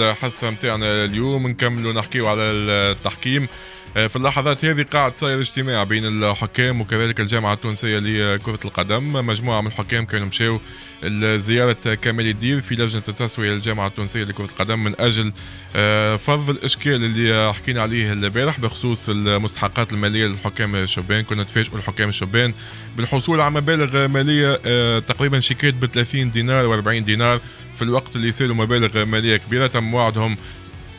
الحصة نتاعنا اليوم نكملوا نحكيوا على التحكيم آه، في اللحظات هذه قاعد صاير اجتماع بين الحكام وكذلك الجامعة التونسية لكرة القدم مجموعة من الحكام كانوا مشاو لزيارة كمال الدير في لجنة التسوية للجامعة التونسية لكرة القدم من أجل آه، فرض الإشكال اللي حكينا عليه البارح بخصوص المستحقات المالية للحكام الشبان كنا تفاجئوا الحكام الشبان بالحصول على مبالغ مالية آه، تقريبا شيكات ب 30 دينار و40 دينار في الوقت اللي يسالوا مبالغ ماليه كبيره تم وعدهم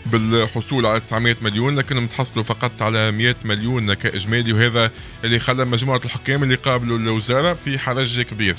بالحصول على 900 مليون لكنهم تحصلوا فقط على 100 مليون كاجمالي وهذا اللي خلى مجموعه الحكام اللي قابلوا الوزاره في حرج كبير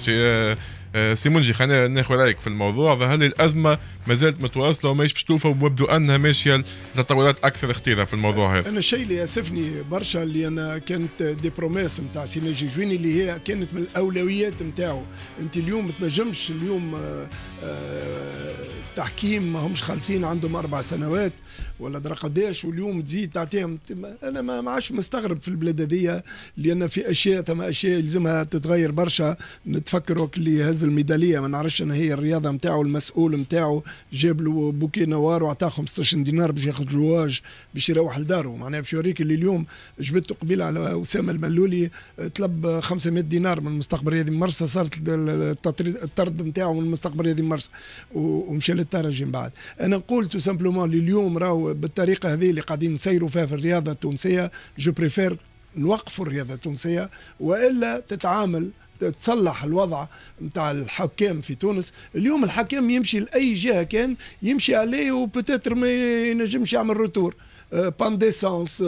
آه، سيمونجي خلينا ناخذ رايك في الموضوع هل الازمه ما زالت متواصله وماهيش مشتوفه ويبدو انها ماشيه لتطورات اكثر اختيارا في الموضوع هذا. انا الشيء اللي ياسفني برشا اللي انا كانت دي بروميس نتاع سيناجي جويني اللي هي كانت من الاولويات نتاعو، انت اليوم ما تنجمش اليوم آآ آه، آآ آه، التحكيم ما همش خالصين عندهم اربع سنوات ولا درا قداش واليوم تزيد تعطيهم انا ما عادش مستغرب في البلاد هذيا لان في اشياء ثم اشياء يلزمها تتغير برشا نتفكروا اللي هز الميداليه ما نعرفش انا هي الرياضه نتاعو المسؤول نتاعو جاب له بوكي نوار وعطاه 15 دينار باش ياخذ جواج باش يروح لداره معناها باش يوريك اللي اليوم جبدته قبيله على اسامه الملولي طلب 500 دينار من المستقبل هذه مرسى صارت الطرد نتاعو من المستقبل هذه مرسى ومشى الترجي بعد انا نقول تو سامبلومون اليوم راهو بالطريقه هذه اللي قاعدين نسيروا فيها في الرياضه التونسيه جو بريفير نوقفوا الرياضه التونسيه والا تتعامل تصلح الوضع نتاع الحكام في تونس اليوم الحكام يمشي لاي جهه كان يمشي عليه وبتتر ما ينجمش يعمل روتور بان ديسانس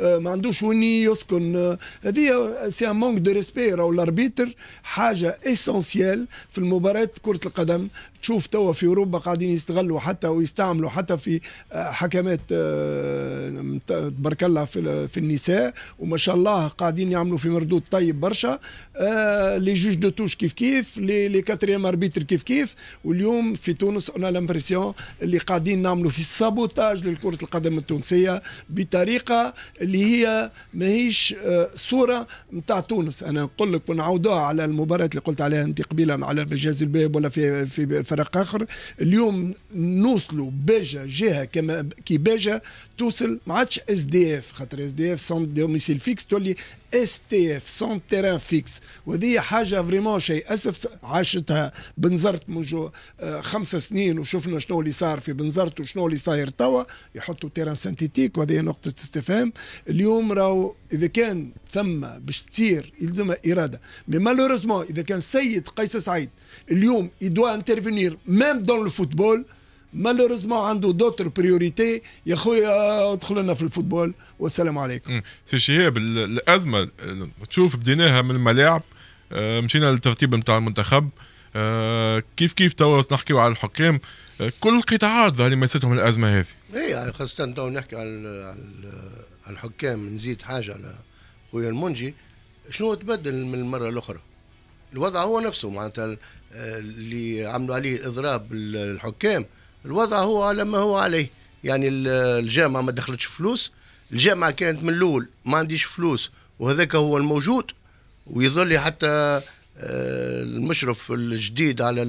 ما عندوش وين يسكن هذه سي ان مونك دو ريسبي راهو الاربيتر حاجه اسونسيال في المباراه كره القدم تشوف توا في اوروبا قاعدين يستغلوا حتى ويستعملوا حتى في آه، حكمات آه، تبارك الله في النساء وما شاء الله قاعدين يعملوا في مردود طيب برشا آه، لي جوج دو توش كيف كيف لي كاتريام اربيتر كيف كيف واليوم في تونس انا لامبرسيون اللي قاعدين نعملوا في السابوتاج لكره القدم التونسيه بطريقه اللي هي ماهيش صوره نتاع تونس انا نقول لك ونعاودوها على المباراه اللي قلت عليها انت قبيله على بجاز الباب ولا في في فريق اخر اليوم نوصلوا باجا جهه كما كي باجا توصل ما عادش اس دي اف خاطر اس دي اف سون دوميسيل فيكس تولي اس تي اف سون تيران فيكس وهذه حاجه فريمون شيء اسف عاشتها بنزرت منذ آه، خمس سنين وشفنا شنو اللي صار في بنزرت وشنو اللي صاير توا يحطوا تيران سانتيتيك وهذه نقطه استفهام اليوم راهو اذا كان ثم باش تصير يلزمها اراده مي مالوريزمون اذا كان السيد قيس سعيد اليوم يدوا انترفينير ميم دون الفوتبول مالوريزمون عنده دوتر بريوريتي يا خويا ادخل لنا في الفوتبول والسلام عليكم. سي شهاب الازمه تشوف بديناها من الملاعب آه، مشينا للترتيب نتاع المنتخب آه، كيف كيف توا نحكيو على الحكام آه، كل القطاعات اللي مستهم الازمه هذه. اي يعني خاصه توا نحكي على على الحكام نزيد حاجه على خويا المنجي شنو تبدل من المره الاخرى؟ الوضع هو نفسه معناتها اللي عملوا عليه اضراب الحكام الوضع هو على ما هو عليه يعني الجامعه ما دخلتش فلوس الجامعه كانت من الاول ما عنديش فلوس وهذاك هو الموجود ويظل حتى آه، المشرف الجديد على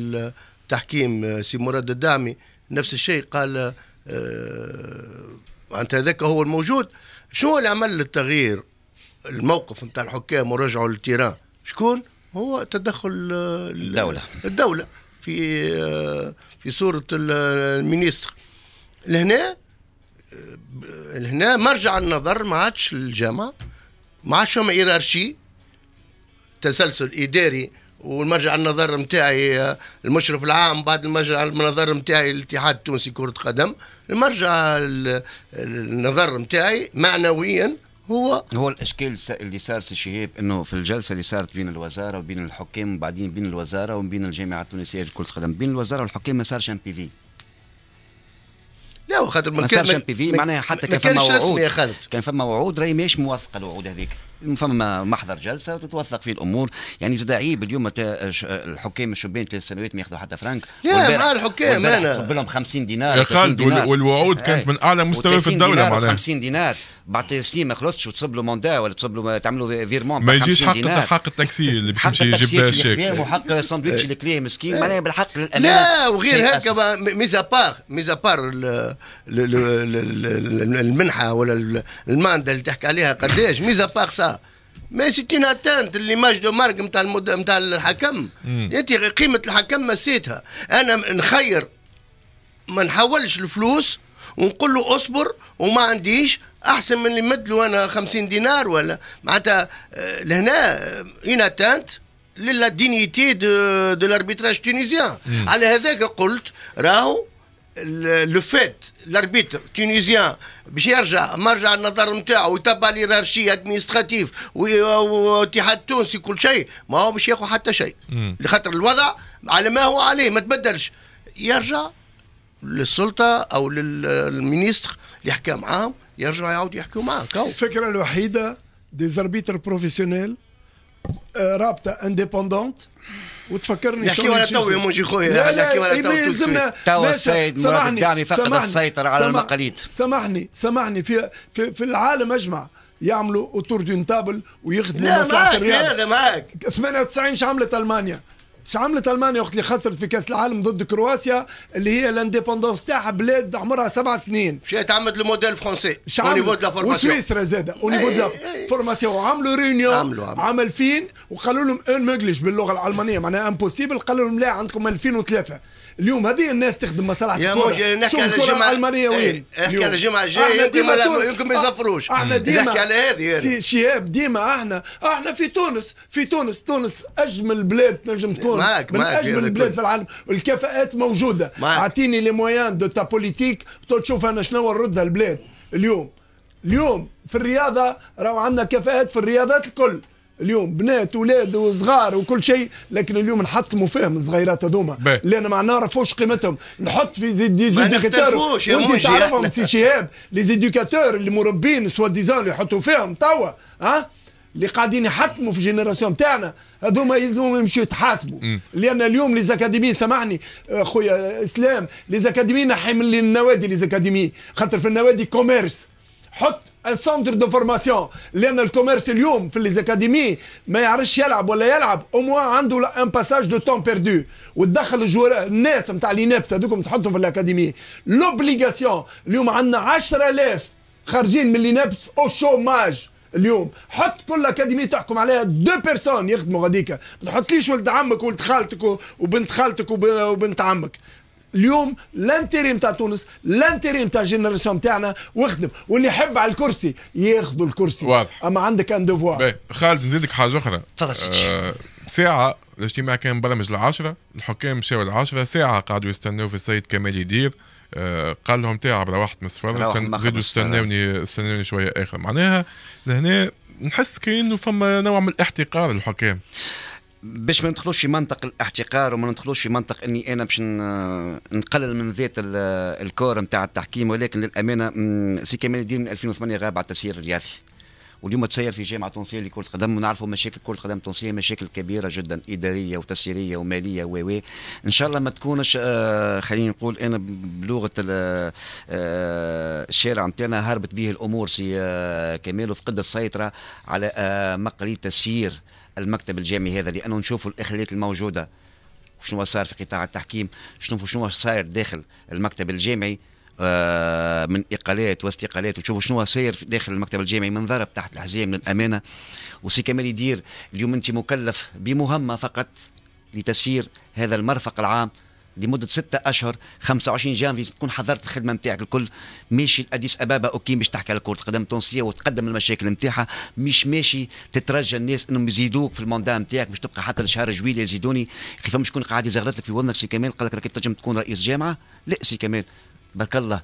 التحكيم آه، سي مراد الدعمي نفس الشيء قال انت آه، هذاك هو الموجود شنو اللي عمل للتغيير الموقف نتاع الحكام ورجعوا للتيران شكون هو تدخل الدولة الدولة في في صوره المينيستر لهنا لهنا مرجع النظر ما عادش الجامعه ما عادش فما ايرارشي تسلسل اداري والمرجع النظر نتاعي المشرف العام بعد المرجع النظر نتاعي الاتحاد التونسي كرة قدم المرجع النظر نتاعي معنويا هو هو الاشكال اللي صار سي شهاب انه في الجلسه اللي صارت بين الوزاره وبين الحكام وبعدين بين الوزاره وبين الجامعه التونسيه لكرة القدم بين الوزاره والحكام ما صارش ام بي في لا وخاطر ما صارش ام بي في معناها حتى كان فما وعود كان فما وعود راهي ماهيش موافقه الوعود هذيك فما محضر جلسه وتتوثق فيه الامور يعني زاد عيب اليوم الحكام الشبان ثلاث سنوات ما ياخذوا حتى فرانك لا مع الحكام انا صب لهم 50 دينار يا خالد والوعود كانت إيه. من اعلى مستوى في الدوله معناها 50 دينار بعد تسليم ما خلصتش وتصب له موندا ولا تصب له تعملوا فيرمون ما يجيش حق حق التاكسي اللي باش يجيب الشيك وحق الساندويتش إيه. اللي كليه مسكين معناها إيه. بالحق للامانه لا وغير هكا ميزا ميزابار ميزا المنحه ولا الماندا اللي تحكي عليها قداش ميزا بار ماشي تينا تانت اللي ماجدو مارك نتاع المد... نتاع الحكم انت قيمه الحكم مسيتها انا نخير ما نحولش الفلوس ونقول له اصبر وما عنديش احسن من اللي نمد له انا 50 دينار ولا معناتها آه، لهنا اين آه، اتانت للا دينيتي دو, آه، دو لاربيتراج تونيزيان على هذاك قلت راهو لو فيت لاربيتر تونيزيان باش يرجع مرجع النظر نتاعه ويتبع ليرارشي ادمينستراتيف واتحاد تونسي كل شيء ما هو مش ياخذ حتى شيء لخاطر الوضع على ما هو عليه ما تبدلش يرجع للسلطه او للمينيستر اللي حكى معاهم يرجع يعاود يحكوا معاه الفكره الوحيده دي زاربيتر بروفيسيونيل آه، رابطه انديبوندونت وتفكرني نحكي وانا توي موجي خويا لا لا يلزمنا توا السيد مراد الدعمي فقد السيطره على المقاليد سامحني سامحني في, في في العالم اجمع يعملوا اوتور دون تابل ويخدموا مصلحه الرياضه لا هذا معاك 98 شو عملت المانيا شو عملت المانيا وقت اللي خسرت في كاس العالم ضد كرواسيا اللي هي لانديبوندونس تاعها بلاد عمرها سبع سنين شو تعمد الموديل دو لا فورماسيون وسويسرا زاده ونيفو دو فورماسيون عملوا ريونيون عملوا عمل. فين وقالوا لهم ان مجلش باللغه العلمانيه معناها امبوسيبل قالوا لهم لا عندكم 2003 اليوم هذه الناس تخدم مصالح يا موج نحكي على الجمعه الالمانيه إيه، وين؟ نحكي على الجمعه الجايه ديما يمكن ما يزفروش احنا ديما نحكي على هذه شهاب ديما احنا احنا في تونس في تونس تونس اجمل بلاد تنجم تكون معك من معك اجمل البلاد في العالم الكفاءات موجوده اعطيني لي مويان دو تا بوليتيك تشوف انا شنو نردها البلاد اليوم اليوم في الرياضه راهو عندنا كفاءات في الرياضات الكل اليوم بنات ولاد وصغار وكل شيء لكن اليوم نحطموا فيهم الصغيرات هذوما لان ما نعرفوش قيمتهم نحط في زيد دي زيديكاتور وانت تعرفهم سي شهاب لي زيدوكاتور اللي مربين سوا ديزون اللي يحطوا فيهم توا ها اللي قاعدين يحطموا في جينيراسيون تاعنا هذوما يلزمهم يمشوا يتحاسبوا لان اليوم لي زاكاديمي سامحني خويا اسلام لي زاكاديمي نحي من النوادي لي زاكاديمي خاطر في النوادي كوميرس حط ان سونتر دو فورماسيون لان الكوميرس اليوم في ليزاكاديمي ما يعرفش يلعب ولا يلعب او موان عنده ان باساج دو تون بيردو وتدخل الجوار الناس نتاع لي نابس هذوكم تحطهم في الاكاديمي لوبليغاسيون اليوم عندنا 10000 خارجين من لي نابس او شوماج اليوم حط كل اكاديمي تحكم عليها دو بيرسون يخدموا غاديكا ما تحطليش ولد عمك ولد خالتك وبنت خالتك وبنت عمك اليوم لانتريم تاع تونس لانتريم تاع الجينيراسيون تاعنا واخدم واللي يحب على الكرسي ياخذوا الكرسي واضح اما عندك ان دوفوار خالد نزيدك حاجه اخرى تفضل آه ساعه الاجتماع كان مبرمج العشرة الحكام مشاو العشرة ساعة قعدوا يستناو في السيد كمال يدير آه قال لهم تاعب روحت من السفارة زيدوا استناوني استناوني شوية آخر معناها لهنا نحس كأنه فما نوع من الاحتقار للحكام باش ما ندخلوش في منطق الاحتقار وما ندخلوش في منطق اني انا باش نقلل من ذات الكور نتاع التحكيم ولكن للامانه سي كمال الدين من 2008 غاب على التسيير الرياضي واليوم تسير في جامعه تونسيه لكره القدم ونعرفوا مشاكل كره القدم التونسيه مشاكل كبيره جدا اداريه وتسييريه وماليه و ان شاء الله ما تكونش آه، خلينا نقول انا بلغه آه، الشارع نتاعنا هربت به الامور سي آه، كمال وفقد السيطره على مقري تسيير المكتب الجامعي هذا لانه نشوفوا الاخلاقيات الموجوده شنو صار في قطاع التحكيم شنو شنو صاير داخل المكتب الجامعي آه، من اقالات واستقالات وتشوفوا شنو صاير داخل المكتب الجامعي من ضرب تحت من الامانه وسي كمال يدير اليوم انت مكلف بمهمه فقط لتسيير هذا المرفق العام لمده ستة اشهر 25 جانفي تكون حضرت الخدمه نتاعك الكل ماشي لاديس ابابا اوكي مش تحكي على كره قدم التونسيه وتقدم المشاكل نتاعها مش ماشي تترجى الناس انهم يزيدوك في الموندا نتاعك مش تبقى حتى لشهر جويليه يزيدوني كيف مش كون قاعد يزغرت لك في ونك سي كمال قال لك راك تنجم تكون رئيس جامعه لا سي كمال بارك الله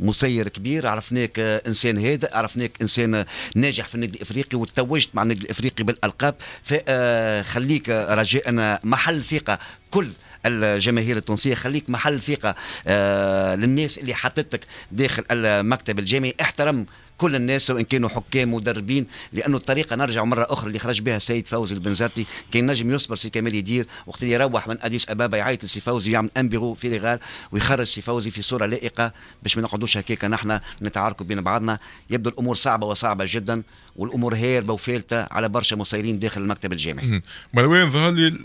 مسير كبير عرفناك انسان هادئ عرفناك انسان ناجح في النادي الافريقي وتوجت مع النادي الافريقي بالالقاب فخليك آه، رجاء محل ثقه كل الجماهير التونسيه خليك محل ثقه آه، للناس اللي حطتك داخل المكتب الجامعي احترم كل الناس سواء كانوا حكام مدربين لانه الطريقه نرجع مره اخرى اللي خرج بها السيد فوزي البنزرتي كان نجم يصبر سي كمال يدير وقت اللي يروح من اديس ابابا يعيط لسي فوزي يعمل امبيغو في ريغال ويخرج سي فوزي في صوره لائقه باش ما نقعدوش هكاك نحن نتعاركوا بين بعضنا يبدو الامور صعبه وصعبه جدا والامور هاربه وفالته على برشا مصيرين داخل المكتب الجامعي. مروان ظهر لي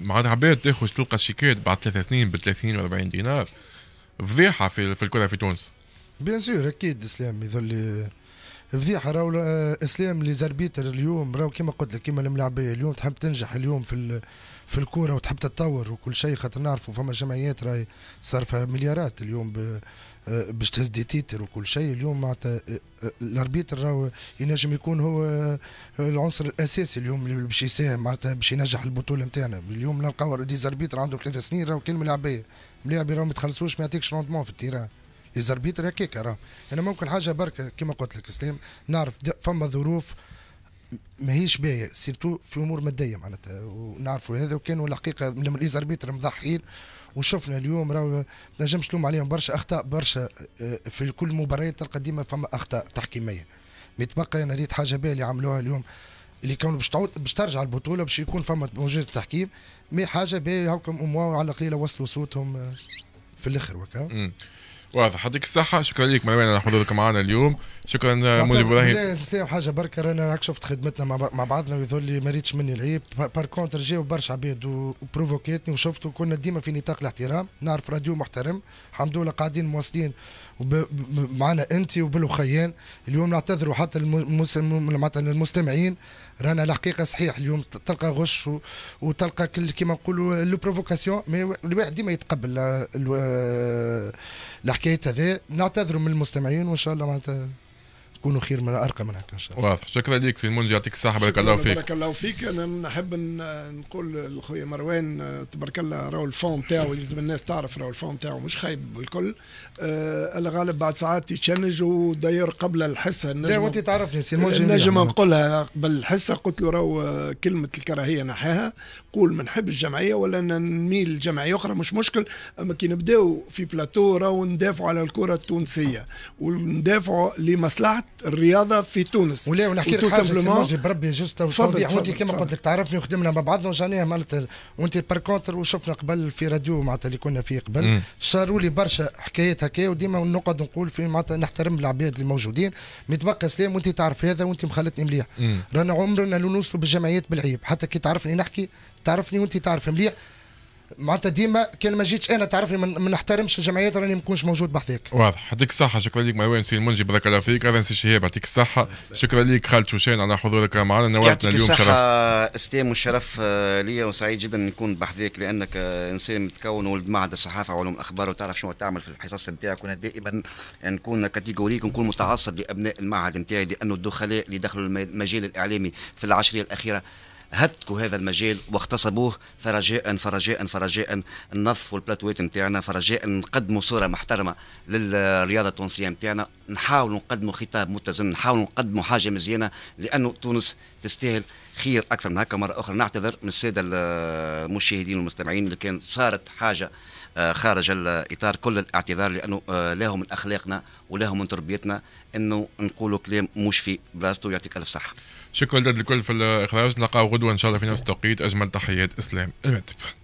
مع العباد تاخذ تلقى الشيكات بعد ثلاث سنين ب 30 و 40 دينار فضيحه في الكره في تونس. بيان سور اكيد اسلام يظل فضيحه راهو اسلام لي زربيتر اليوم راهو كيما قلت لك كيما الملاعبيه اليوم تحب تنجح اليوم في في الكوره وتحب تتطور وكل شيء خاطر نعرفوا فما جمعيات راهي صرفها مليارات اليوم باش تهز دي تيتر وكل شيء اليوم معناتها الاربيتر راهو ينجم يكون هو العنصر الاساسي اليوم اللي باش يساهم معناتها باش ينجح البطوله نتاعنا اليوم نلقاو ديزاربيتر عنده ثلاث سنين راهو كلمه لعبيه ملاعبي راهو ما تخلصوش ما يعطيكش روندمون في التيران ليزاربيتر هكاك راهم انا يعني ممكن حاجه بركه كما قلت لك اسلام نعرف فما ظروف ماهيش باهيه سيرتو في امور ماديه معناتها ونعرفوا هذا وكانوا الحقيقه لما ليزاربيتر مضحيين وشفنا اليوم راهو نجمش تلوم عليهم برشا اخطاء برشا آه، في كل مباريات تلقى ديما فما اخطاء تحكيميه متبقى انا ريت حاجه باهيه اللي عملوها اليوم اللي كانوا باش تعود باش ترجع البطوله باش يكون فما موجود تحكيم مي حاجه باهيه هاكم اموا على القليلة وصلوا صوتهم آه، في الاخر وكا واضح يعطيك الصحة شكرا لك مرة على حضورك معنا اليوم شكرا مولي ابراهيم حاجة بركة رانا هاك شفت خدمتنا مع بعضنا ويظل لي ما ريتش مني العيب بار كونتر جاو برشا عباد وبروفوكيتني وشفتوا كنا ديما في نطاق الاحترام نعرف راديو محترم الحمد لله قاعدين مواصلين معنا انت وبالوخيان اليوم نعتذروا حتى معناتها للمستمعين رانا الحقيقه صحيح اليوم تلقى غش وتلقى كيما نقولوا لو بروفوكاسيون مي الواحد ديما يتقبل الحكايه هذا نعتذروا من المستمعين وان شاء الله معناتها يكونوا خير من ارقى من هكا ان شاء الله واضح شكرا لك سي المنجي يعطيك الصحه بارك الله فيك بارك الله فيك انا نحب نقول لخويا مروان آه، تبارك الله راهو الفون تاعو لازم الناس تعرف راهو الفون تاعو مش خايب بالكل آه الغالب بعد ساعات يتشنج وداير قبل الحصه لا وانت تعرفني سي المنجي نجم نقولها قبل الحصه قلت له راهو آه، كلمه الكراهيه نحاها قول ما نحب الجمعيه ولا نميل لجمعيه اخرى مش مشكل اما كي نبداو في بلاتو راهو ندافعوا على الكره التونسيه وندافعوا لمصلحه الرياضه في تونس ولا ونحكي لك حاجه ماجي بربي جوست تفضل وانت كما قلت لك تعرفني وخدمنا مع بعضنا وجاني معناتها وانت بار كونتر وشفنا قبل في راديو معناتها اللي كنا فيه قبل صاروا لي برشا حكايات هكا وديما نقعد نقول في معناتها نحترم العباد اللي موجودين متبقى سلام وانت تعرف هذا وانت مخلتني مليح رانا عمرنا لو نوصلوا بالجمعيات بالعيب حتى كي تعرفني نحكي تعرفني وانت تعرف مليح معناتها ديما كان ما جيتش انا تعرفني ما نحترمش الجمعيات راني ما نكونش موجود بحذاك واضح يعطيك الصحه شكرا لك مروان سي المنجي بارك الله فيك هذا سي شهاب يعطيك الصحه شكرا لك خالد شوشان على حضورك معنا نورتنا اليوم شرف اسلام والشرف آه، ليا وسعيد جدا نكون بحذاك لانك آه، انسان متكون ولد معهد الصحافه وعلوم الاخبار وتعرف شنو تعمل في الحصص نتاعك وانا دائما نكون كاتيجوريك ونكون متعصب لابناء المعهد نتاعي لانه الدخلاء اللي دخلوا المجال الاعلامي في العشريه الاخيره هتكوا هذا المجال واغتصبوه فرجاء فرجاء فرجاء النف البلاتوات نتاعنا فرجاء نقدموا صوره محترمه للرياضه التونسيه نتاعنا نحاولوا نقدموا خطاب متزن نحاولوا نقدموا حاجه مزيانه لانه تونس تستاهل خير اكثر من هكا مره اخرى نعتذر من الساده المشاهدين والمستمعين اللي كان صارت حاجه خارج الاطار كل الاعتذار لانه آه، لهم من اخلاقنا ولهم من تربيتنا انه نقولوا كلام مش في بلاصته يعطيك الف صحه شكرا لكل في الاخراج نلقاو غدوه ان شاء الله في نفس التوقيت اجمل تحيات اسلام المتب